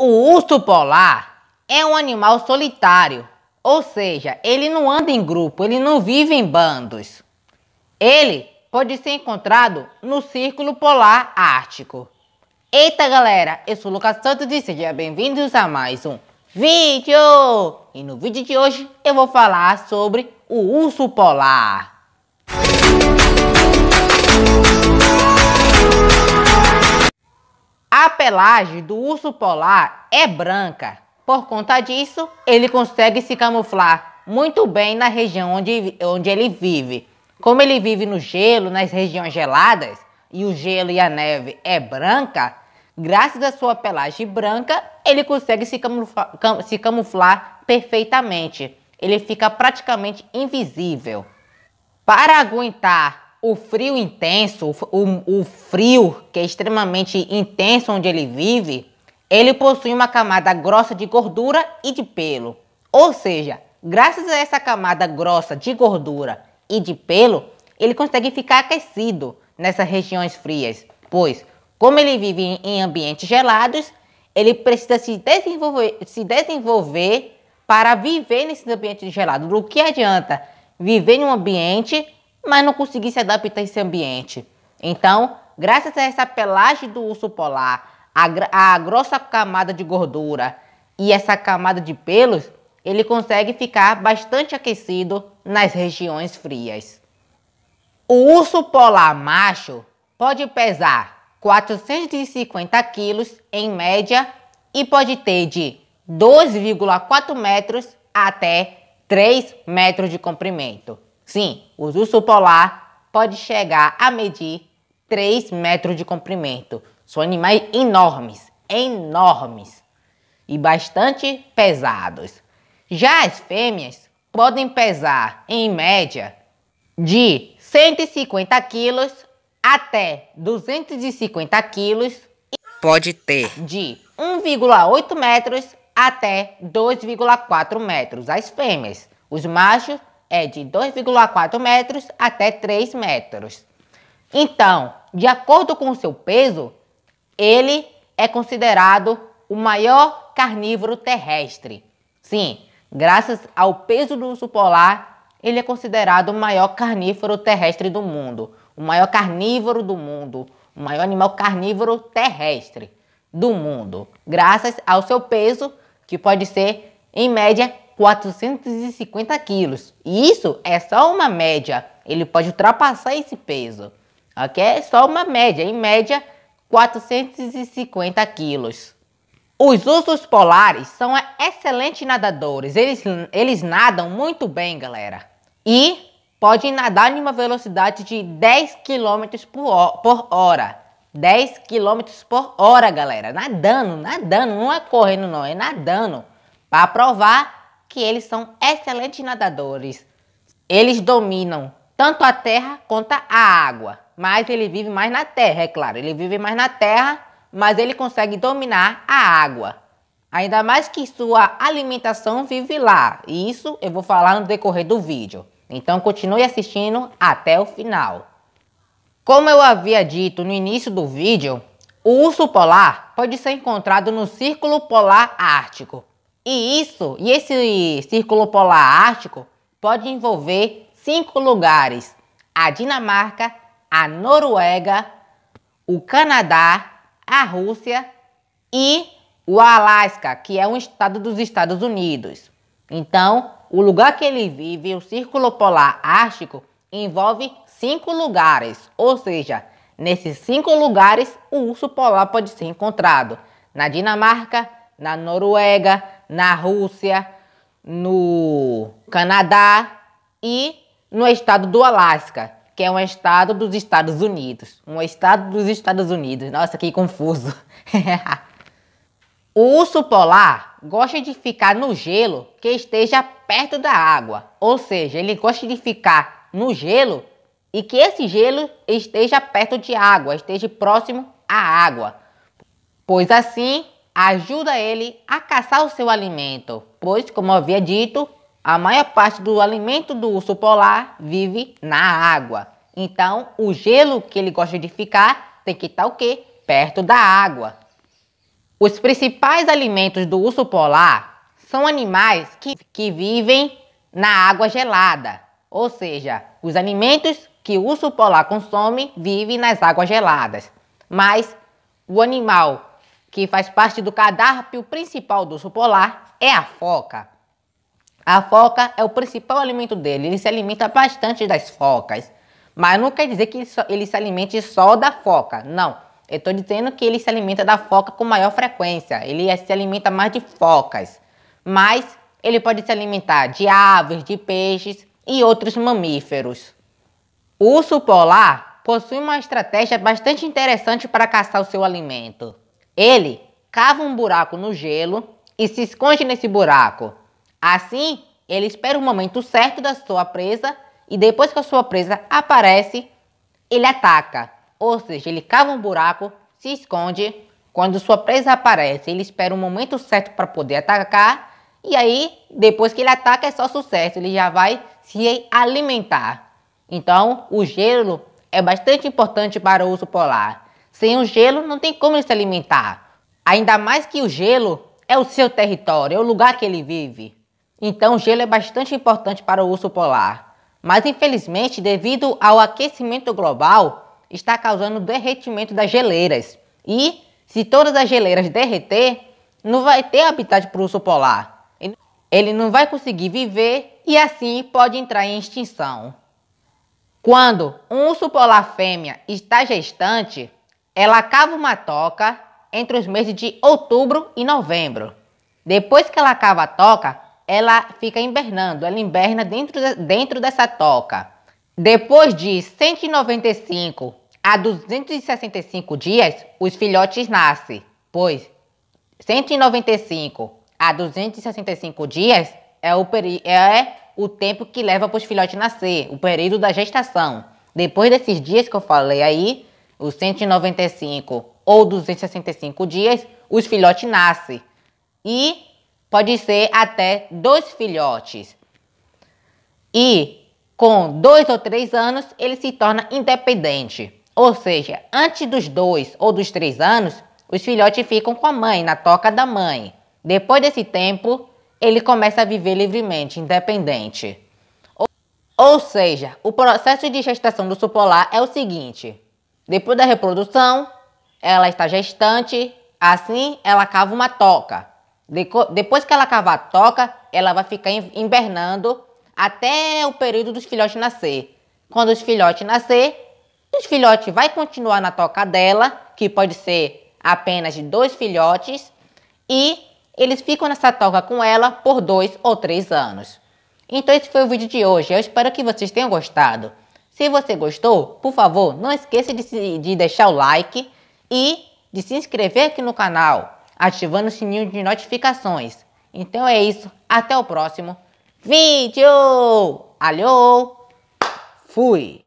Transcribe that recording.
O urso polar é um animal solitário, ou seja, ele não anda em grupo, ele não vive em bandos. Ele pode ser encontrado no Círculo Polar Ártico. Eita galera, eu sou o Lucas Santos e sejam bem-vindos a mais um vídeo! E no vídeo de hoje eu vou falar sobre o urso polar. A pelagem do urso polar é branca. Por conta disso, ele consegue se camuflar muito bem na região onde, onde ele vive. Como ele vive no gelo, nas regiões geladas, e o gelo e a neve é branca, graças à sua pelagem branca, ele consegue se camuflar, cam se camuflar perfeitamente. Ele fica praticamente invisível. Para aguentar o frio intenso, o, o, frio que é extremamente intenso onde ele vive, ele possui uma camada grossa de gordura e de pelo. Ou seja, graças a essa camada grossa de gordura e de pelo, ele consegue ficar aquecido nessas regiões frias, pois, como ele vive em ambientes gelados, ele precisa se desenvolver, se desenvolver para viver nesses ambientes gelados. Do que adianta viver em um ambiente mas não consegui se adaptar a esse ambiente. Então, graças a essa pelagem do urso polar, a, a grossa camada de gordura e essa camada de pelos, ele consegue ficar bastante aquecido nas regiões frias. O urso polar macho pode pesar 450 quilos em média e pode ter de 2,4 metros até 3 metros de comprimento. Sim, o urso polar pode chegar a medir 3 metros de comprimento. São animais enormes, enormes e bastante pesados. Já as fêmeas podem pesar, em média, de 150 quilos até 250 quilos. E pode ter de 1,8 metros até 2,4 metros as fêmeas. Os machos é de 2,4 metros até 3 metros. Então, de acordo com o seu peso, ele é considerado o maior carnívoro terrestre. Sim, graças ao peso do urso polar, ele é considerado o maior carnívoro terrestre do mundo, o maior carnívoro do mundo, o maior animal carnívoro terrestre do mundo, graças ao seu peso, que pode ser, em média, 450 quilos. E isso é só uma média. Ele pode ultrapassar esse peso. Ok? É só uma média. Em média, 450 quilos. Os ursos polares são excelentes nadadores. Eles, eles nadam muito bem, galera. E podem nadar em uma velocidade de 10 km por, por hora. 10 km por hora, galera. Nadando, nadando. Não é correndo, não. É nadando. Para provar que eles são excelentes nadadores. Eles dominam tanto a terra quanto a água. Mas ele vive mais na terra, é claro. Ele vive mais na terra, mas ele consegue dominar a água. Ainda mais que sua alimentação vive lá. E isso eu vou falar no decorrer do vídeo. Então continue assistindo até o final. Como eu havia dito no início do vídeo, o urso polar pode ser encontrado no Círculo Polar Ártico, e isso, e esse círculo polar ártico pode envolver cinco lugares: a Dinamarca, a Noruega, o Canadá, a Rússia e o Alasca, que é um estado dos Estados Unidos. Então, o lugar que ele vive, o Círculo Polar Ártico, envolve cinco lugares, ou seja, nesses cinco lugares o urso polar pode ser encontrado: na Dinamarca, na Noruega, na Rússia, no Canadá e no estado do Alasca, que é um estado dos Estados Unidos. Um estado dos Estados Unidos. Nossa, que confuso. o urso polar gosta de ficar no gelo que esteja perto da água. Ou seja, ele gosta de ficar no gelo e que esse gelo esteja perto de água, esteja próximo à água. Pois assim, ajuda ele a caçar o seu alimento, pois, como havia dito, a maior parte do alimento do urso polar vive na água. Então, o gelo que ele gosta de ficar tem que estar o quê? Perto da água. Os principais alimentos do urso polar são animais que, que vivem na água gelada, ou seja, os alimentos que o urso polar consome vivem nas águas geladas. Mas o animal que faz parte do cardápio principal do urso polar, é a foca. A foca é o principal alimento dele, ele se alimenta bastante das focas. Mas não quer dizer que ele, só, ele se alimente só da foca, não. Eu estou dizendo que ele se alimenta da foca com maior frequência, ele é, se alimenta mais de focas. Mas ele pode se alimentar de aves, de peixes e outros mamíferos. O urso polar possui uma estratégia bastante interessante para caçar o seu alimento. Ele cava um buraco no gelo e se esconde nesse buraco. Assim, ele espera o momento certo da sua presa e depois que a sua presa aparece, ele ataca. Ou seja, ele cava um buraco, se esconde. Quando sua presa aparece, ele espera o momento certo para poder atacar. E aí, depois que ele ataca, é só sucesso. Ele já vai se alimentar. Então, o gelo é bastante importante para o uso polar. Sem o gelo, não tem como ele se alimentar. Ainda mais que o gelo é o seu território, é o lugar que ele vive. Então, o gelo é bastante importante para o urso polar. Mas, infelizmente, devido ao aquecimento global, está causando derretimento das geleiras. E, se todas as geleiras derreter, não vai ter habitat para o urso polar. Ele não vai conseguir viver e, assim, pode entrar em extinção. Quando um urso polar fêmea está gestante, ela cava uma toca entre os meses de outubro e novembro. Depois que ela cava a toca, ela fica invernando, ela inverna dentro, de, dentro dessa toca. Depois de 195 a 265 dias, os filhotes nascem, pois 195 a 265 dias é o, é o tempo que leva para os filhotes nascer, o período da gestação. Depois desses dias que eu falei aí, os 195 ou 265 dias, os filhotes nascem. E pode ser até dois filhotes. E com dois ou três anos, ele se torna independente. Ou seja, antes dos dois ou dos três anos, os filhotes ficam com a mãe, na toca da mãe. Depois desse tempo, ele começa a viver livremente, independente. Ou seja, o processo de gestação do supolar é o seguinte: depois da reprodução, ela está gestante, assim ela cava uma toca. Depois que ela cavar a toca, ela vai ficar invernando até o período dos filhotes nascer. Quando os filhotes nascer, os filhotes vai continuar na toca dela, que pode ser apenas de dois filhotes, e eles ficam nessa toca com ela por dois ou três anos. Então esse foi o vídeo de hoje. Eu espero que vocês tenham gostado. Se você gostou, por favor, não esqueça de, se, de deixar o like e de se inscrever aqui no canal, ativando o sininho de notificações. Então é isso, até o próximo vídeo! Alô! Fui!